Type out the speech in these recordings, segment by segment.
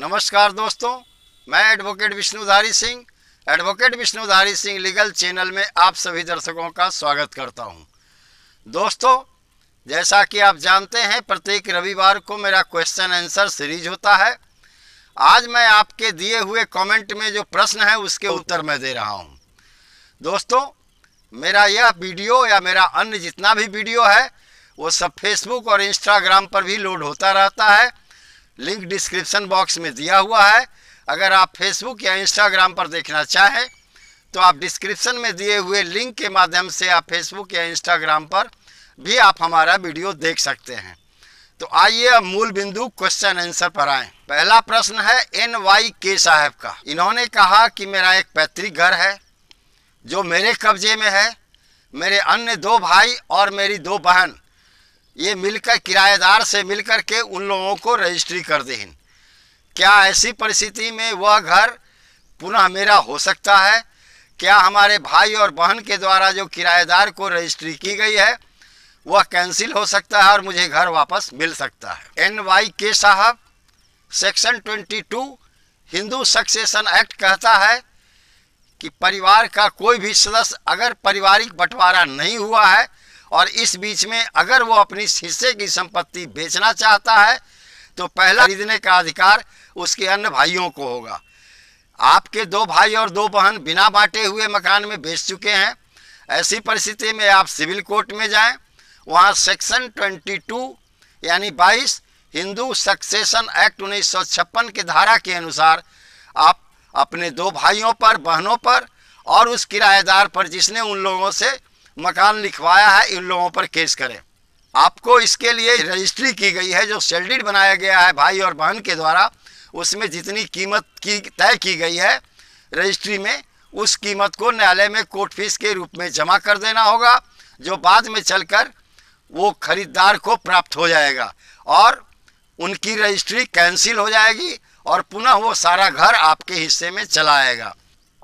नमस्कार दोस्तों मैं advocate Vishnudhari Singh advocate Vishnudhari Singh legal channel में आप सभी दर्शकों का स्वागत करता हूं। दोस्तों जैसा कि आप जानते हैं प्रत्येक रविवार को मेरा क्वेश्चन आंसर सीरीज होता है आज मैं आपके दिए हुए कमेंट में जो प्रश्न है उसके उत्तर मैं दे रहा हूँ दोस्तों मेरा यह वीडियो या मेरा अन्य जितना भी वीडियो है वो सब फेसबुक और इंस्टाग्राम पर भी लोड होता रहता है लिंक डिस्क्रिप्शन बॉक्स में दिया हुआ है अगर आप फेसबुक या इंस्टाग्राम पर देखना चाहें तो आप डिस्क्रिप्शन में दिए हुए लिंक के माध्यम से आप फेसबुक या इंस्टाग्राम पर भी आप हमारा वीडियो देख सकते हैं तो आइए अब मूल बिंदु क्वेश्चन आंसर पर आए पहला प्रश्न है एन वाई के साहब का इन्होंने कहा कि मेरा एक पैतृक घर है जो मेरे कब्जे में है मेरे अन्य दो भाई और मेरी दो बहन ये मिलकर किराएदार से मिलकर के उन लोगों को रजिस्ट्री कर दें क्या ऐसी परिस्थिति में वह घर पुनः मेरा हो सकता है क्या हमारे भाई और बहन के द्वारा जो किराएदार को रजिस्ट्री की गई है वह कैंसिल हो सकता है और मुझे घर वापस मिल सकता है एन वाई के साहब सेक्शन 22 हिंदू सक्सेशन एक्ट कहता है कि परिवार का कोई भी सदस्य अगर पारिवारिक बंटवारा नहीं हुआ है और इस बीच में अगर वो अपनी हिस्से की संपत्ति बेचना चाहता है तो पहला खरीदने का अधिकार उसके अन्य भाइयों को होगा आपके दो भाई और दो बहन बिना बांटे हुए मकान में बेच चुके हैं ऐसी परिस्थिति में आप सिविल कोर्ट में जाएं वहाँ सेक्शन 22 यानी 22 हिंदू सक्सेशन एक्ट उन्नीस की धारा के अनुसार आप अपने दो भाइयों पर बहनों पर और उस किराएदार पर जिसने उन लोगों से मकान लिखवाया है इन लोगों पर केस करें आपको इसके लिए रजिस्ट्री की गई है जो सेल्डिड बनाया गया है भाई और बहन के द्वारा उसमें जितनी कीमत की तय की गई है रजिस्ट्री में उस कीमत को न्यायालय में कोर्ट फीस के रूप में जमा कर देना होगा जो बाद में चलकर वो खरीदार को प्राप्त हो जाएगा और उनकी रजिस्ट्री कैंसिल हो जाएगी और पुनः वो सारा घर आपके हिस्से में चला आएगा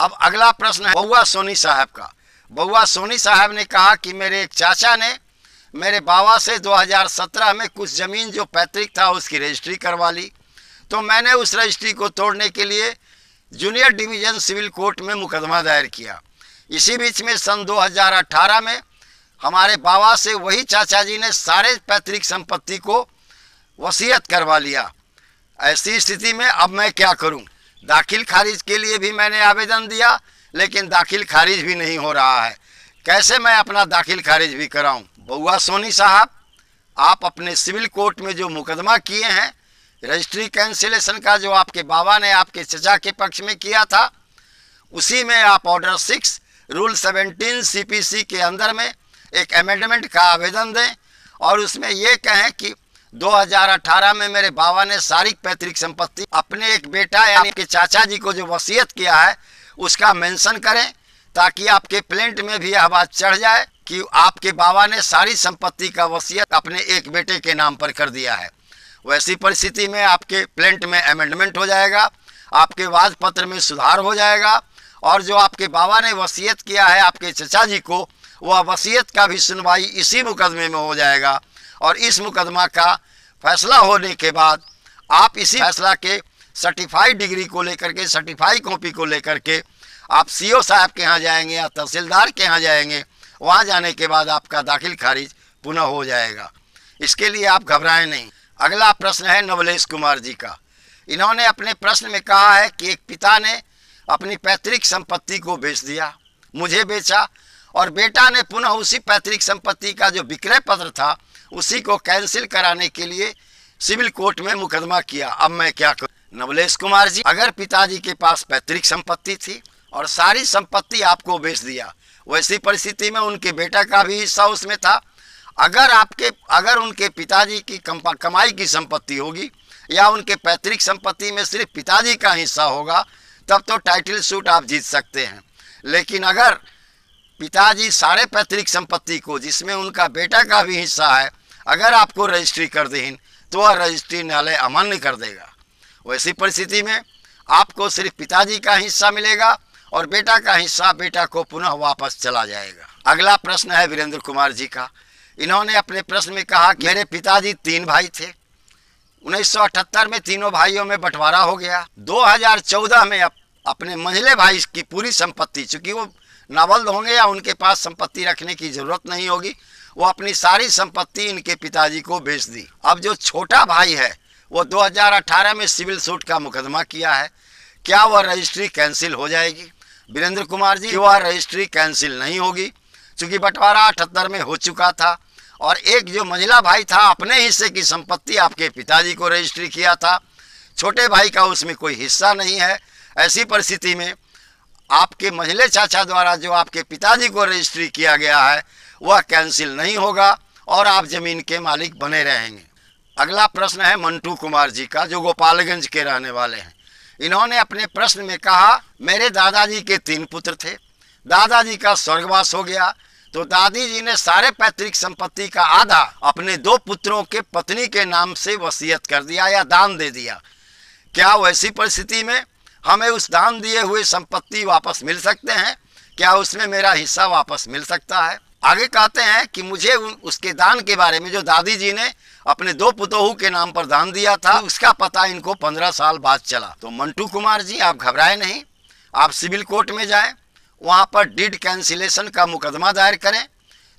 अब अगला प्रश्न है बउआ सोनी साहब का बउआ सोनी साहब ने कहा कि मेरे एक चाचा ने मेरे बाबा से 2017 में कुछ ज़मीन जो पैतृक था उसकी रजिस्ट्री करवा ली तो मैंने उस रजिस्ट्री को तोड़ने के लिए जूनियर डिवीज़न सिविल कोर्ट में मुकदमा दायर किया इसी बीच में सन 2018 में हमारे बाबा से वही चाचा जी ने सारे पैतृक संपत्ति को वसीयत करवा लिया ऐसी स्थिति में अब मैं क्या करूँ दाखिल खारिज के लिए भी मैंने आवेदन दिया लेकिन दाखिल खारिज भी नहीं हो रहा है कैसे मैं अपना दाखिल खारिज भी कराऊं बउआ सोनी साहब आप अपने सिविल कोर्ट में जो मुकदमा किए हैं रजिस्ट्री कैंसिलेशन का जो आपके बाबा ने आपके चचा के पक्ष में किया था उसी में आप order six rule seventeen C के अंदर में एक अमेंडमेंट का आवेदन दें और उसमें ये कहें कि 2018 में मेरे बाबा ने सारी पैतृक संपत्ति अपने एक बेटा यानी के चाचा जी को जो वसीयत किया है उसका मेंशन करें ताकि आपके प्लेंट में भी यह बात चढ़ जाए कि आपके बाबा ने सारी संपत्ति का वसीयत अपने एक बेटे के नाम पर कर दिया है वैसी परिस्थिति में आपके प्लेंट में अमेंडमेंट हो जाएगा आपके वाद पत्र में सुधार हो जाएगा और जो आपके बाबा ने वसीयत किया है आपके चचा जी को वह वसीयत का भी सुनवाई इसी मुकदमे में हो जाएगा और इस मुकदमा का फैसला होने के बाद आप इसी फैसला के सर्टिफाइड डिग्री को लेकर के सर्टिफाई कॉपी को लेकर के आप सीओ साहब के यहाँ जाएंगे या तहसीलदार के यहाँ जाएंगे वहाँ जाने के बाद आपका दाखिल खारिज पुनः हो जाएगा इसके लिए आप घबराएं नहीं अगला प्रश्न है नवलेश कुमार जी का इन्होंने अपने प्रश्न में कहा है कि एक पिता ने अपनी पैतृक संपत्ति को बेच दिया मुझे बेचा और बेटा ने पुनः उसी पैतृक संपत्ति का जो विक्रय पत्र था उसी को कैंसिल कराने के लिए सिविल कोर्ट में मुकदमा किया अब मैं क्या करूँ नवलेश कुमार जी अगर पिताजी के पास पैतृक संपत्ति थी और सारी संपत्ति आपको बेच दिया वैसी परिस्थिति में उनके बेटा का भी हिस्सा उसमें था अगर आपके अगर उनके पिताजी की कमाई की संपत्ति होगी या उनके पैतृक संपत्ति में सिर्फ पिताजी का हिस्सा होगा तब तो टाइटल सूट आप जीत सकते हैं लेकिन अगर पिताजी सारे पैतृक संपत्ति को जिसमें उनका बेटा का भी हिस्सा है अगर आपको रजिस्ट्री कर दें तो वह रजिस्ट्री न्यायालय अमान्य कर देगा वैसी परिस्थिति में आपको सिर्फ पिताजी का हिस्सा मिलेगा और बेटा का हिस्सा बेटा को पुनः वापस चला जाएगा अगला प्रश्न है वीरेंद्र कुमार जी का इन्होंने अपने प्रश्न में कहा कि मेरे पिताजी तीन भाई थे 1978 में तीनों भाइयों में बंटवारा हो गया 2014 में अप, अपने मंझले भाई की पूरी संपत्ति चूंकि वो नावल्द होंगे या उनके पास संपत्ति रखने की जरूरत नहीं होगी वो अपनी सारी संपत्ति इनके पिताजी को बेच दी अब जो छोटा भाई है वो 2018 में सिविल सूट का मुकदमा किया है क्या वह रजिस्ट्री कैंसिल हो जाएगी वीरेंद्र कुमार जी वह रजिस्ट्री कैंसिल नहीं होगी चूँकि बंटवारा अठहत्तर में हो चुका था और एक जो मंझिला भाई था अपने हिस्से की संपत्ति आपके पिताजी को रजिस्ट्री किया था छोटे भाई का उसमें कोई हिस्सा नहीं है ऐसी परिस्थिति में आपके मंझले चाचा द्वारा जो आपके पिताजी को रजिस्ट्री किया गया है वह कैंसिल नहीं होगा और आप ज़मीन के मालिक बने रहेंगे अगला प्रश्न है मंटू कुमार जी का जो गोपालगंज के रहने वाले हैं इन्होंने अपने प्रश्न में कहा मेरे दादाजी के तीन पुत्र थे दादाजी का स्वर्गवास हो गया तो दादी जी ने सारे पैतृक संपत्ति का आधा अपने दो पुत्रों के पत्नी के नाम से वसीयत कर दिया या दान दे दिया क्या वैसी परिस्थिति में हमें उस दान दिए हुए संपत्ति वापस मिल सकते हैं क्या उसमें मेरा हिस्सा वापस मिल सकता है आगे कहते हैं कि मुझे उसके दान के बारे में जो दादी जी ने अपने दो पुतोहू के नाम पर दान दिया था उसका पता इनको पंद्रह साल बाद चला तो मंटू कुमार जी आप घबराए नहीं आप सिविल कोर्ट में जाए वहाँ पर डीड कैंसिलेशन का मुकदमा दायर करें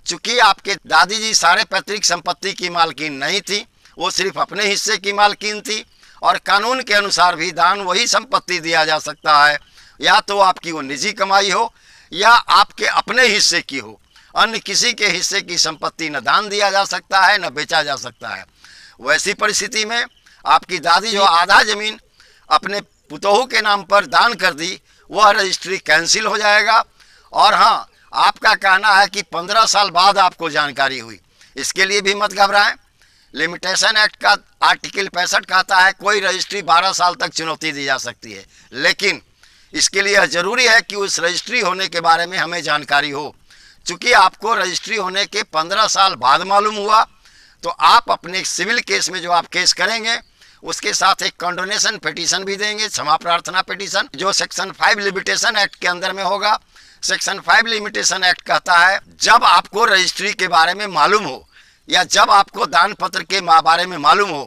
चूंकि आपके दादी जी सारे पैतृक संपत्ति की मालकिन नहीं थी वो सिर्फ अपने हिस्से की मालकिन थी और कानून के अनुसार भी दान वही संपत्ति दिया जा सकता है या तो आपकी वो निजी कमाई हो या आपके अपने हिस्से की हो अन्य किसी के हिस्से की संपत्ति न दान दिया जा सकता है न बेचा जा सकता है वैसी परिस्थिति में आपकी दादी जो आधा जमीन अपने पुतोहू के नाम पर दान कर दी वह रजिस्ट्री कैंसिल हो जाएगा और हाँ आपका कहना है कि पंद्रह साल बाद आपको जानकारी हुई इसके लिए भी मत घबराएं लिमिटेशन एक्ट का आर्टिकल पैंसठ कहता है कोई रजिस्ट्री 12 साल तक चुनौती दी जा सकती है लेकिन इसके लिए जरूरी है कि उस रजिस्ट्री होने के बारे में हमें जानकारी हो चूंकि आपको रजिस्ट्री होने के पंद्रह साल बाद मालूम हुआ तो आप अपने सिविल केस में जो आप केस करेंगे उसके साथ एक कॉन्डोनेशन पिटीशन भी देंगे क्षमा प्रार्थना पिटीशन जो सेक्शन फाइव लिमिटेशन एक्ट के अंदर में होगा सेक्शन फाइव लिमिटेशन एक्ट कहता है जब आपको रजिस्ट्री के बारे में मालूम हो या जब आपको दान पत्र के बारे में मालूम हो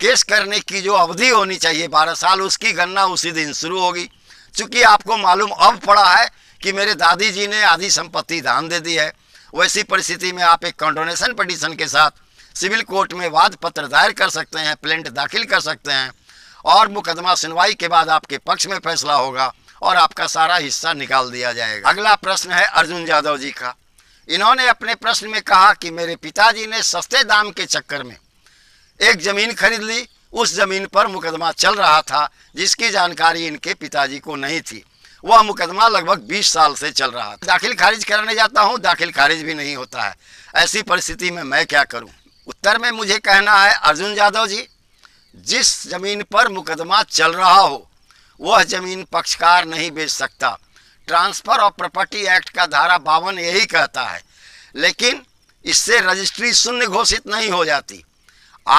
केस करने की जो अवधि होनी चाहिए बारह साल उसकी गणना उसी दिन शुरू होगी चूंकि आपको मालूम अब पड़ा है कि मेरे दादी जी ने आधी संपत्ति दान दे दी है वैसी परिस्थिति में आप एक कंडोनेशन पटिशन के साथ सिविल कोर्ट में वाद पत्र दायर कर सकते हैं प्लेंट दाखिल कर सकते हैं और मुकदमा सुनवाई के बाद आपके पक्ष में फैसला होगा और आपका सारा हिस्सा निकाल दिया जाएगा अगला प्रश्न है अर्जुन यादव जी का इन्होंने अपने प्रश्न में कहा कि मेरे पिताजी ने सस्ते दाम के चक्कर में एक जमीन खरीद ली उस जमीन पर मुकदमा चल रहा था जिसकी जानकारी इनके पिताजी को नहीं थी वह मुकदमा लगभग 20 साल से चल रहा था दाखिल खारिज करने जाता हूँ दाखिल खारिज भी नहीं होता है ऐसी परिस्थिति में मैं क्या करूँ उत्तर में मुझे कहना है अर्जुन यादव जी जिस जमीन पर मुकदमा चल रहा हो वह जमीन पक्षकार नहीं बेच सकता ट्रांसफ़र ऑफ प्रॉपर्टी एक्ट का धारा बावन यही कहता है लेकिन इससे रजिस्ट्री शून्य घोषित नहीं हो जाती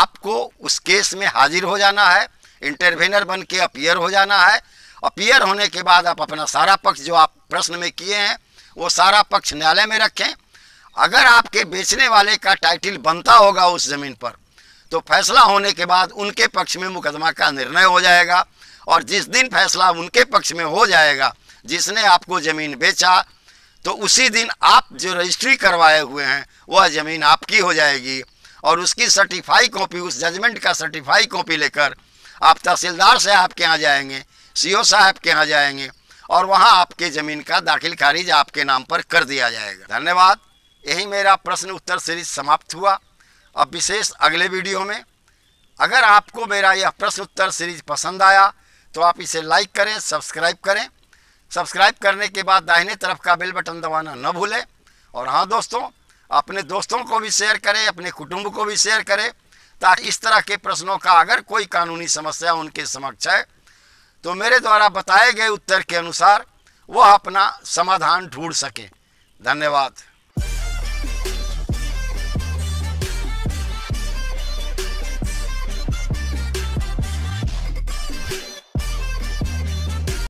आपको उस केस में हाजिर हो जाना है इंटरवेनर बन के अपियर हो जाना है अपीयर होने के बाद आप अपना सारा पक्ष जो आप प्रश्न में किए हैं वो सारा पक्ष न्यायालय में रखें अगर आपके बेचने वाले का टाइटिल बनता होगा उस ज़मीन पर तो फैसला होने के बाद उनके पक्ष में मुकदमा का निर्णय हो जाएगा और जिस दिन फैसला उनके पक्ष में हो जाएगा जिसने आपको ज़मीन बेचा तो उसी दिन आप जो रजिस्ट्री करवाए हुए हैं वह ज़मीन आपकी हो जाएगी और उसकी सर्टिफाई कॉपी उस जजमेंट का सर्टिफाई कॉपी लेकर आप तहसीलदार से आपके यहाँ जाएंगे सीओ साहब के यहाँ जाएंगे और वहाँ आपके ज़मीन का दाखिल खारिज आपके नाम पर कर दिया जाएगा धन्यवाद यही मेरा प्रश्न उत्तर सीरीज समाप्त हुआ अब विशेष अगले वीडियो में अगर आपको मेरा यह प्रश्न उत्तर सीरीज पसंद आया तो आप इसे लाइक करें सब्सक्राइब करें सब्सक्राइब करने के बाद दाहिने तरफ का बेल बटन दबाना न भूलें और हाँ दोस्तों अपने दोस्तों को भी शेयर करें अपने कुटुंब को भी शेयर करें ताकि इस तरह के प्रश्नों का अगर कोई कानूनी समस्या उनके समक्ष है तो मेरे द्वारा बताए गए उत्तर के अनुसार वह अपना समाधान ढूंढ सकें धन्यवाद